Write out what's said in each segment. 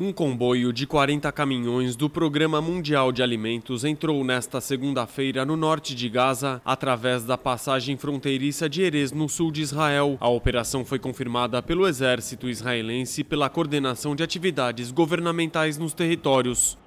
Um comboio de 40 caminhões do Programa Mundial de Alimentos entrou nesta segunda-feira no norte de Gaza através da passagem fronteiriça de Erez, no sul de Israel. A operação foi confirmada pelo exército israelense pela coordenação de atividades governamentais nos territórios.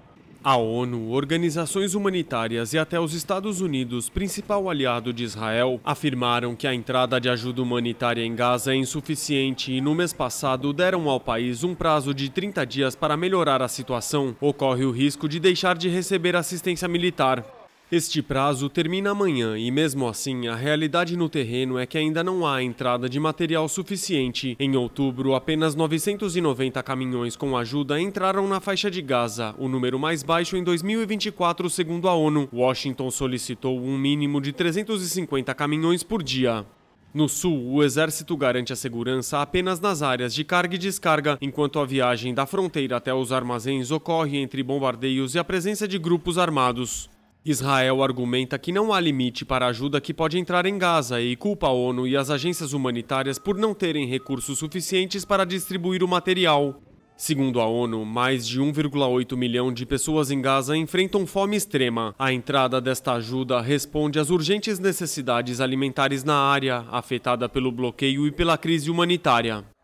A ONU, organizações humanitárias e até os Estados Unidos, principal aliado de Israel, afirmaram que a entrada de ajuda humanitária em Gaza é insuficiente e no mês passado deram ao país um prazo de 30 dias para melhorar a situação. Ocorre o risco de deixar de receber assistência militar. Este prazo termina amanhã e, mesmo assim, a realidade no terreno é que ainda não há entrada de material suficiente. Em outubro, apenas 990 caminhões com ajuda entraram na faixa de Gaza, o número mais baixo em 2024, segundo a ONU. Washington solicitou um mínimo de 350 caminhões por dia. No sul, o exército garante a segurança apenas nas áreas de carga e descarga, enquanto a viagem da fronteira até os armazéns ocorre entre bombardeios e a presença de grupos armados. Israel argumenta que não há limite para a ajuda que pode entrar em Gaza e culpa a ONU e as agências humanitárias por não terem recursos suficientes para distribuir o material. Segundo a ONU, mais de 1,8 milhão de pessoas em Gaza enfrentam fome extrema. A entrada desta ajuda responde às urgentes necessidades alimentares na área, afetada pelo bloqueio e pela crise humanitária.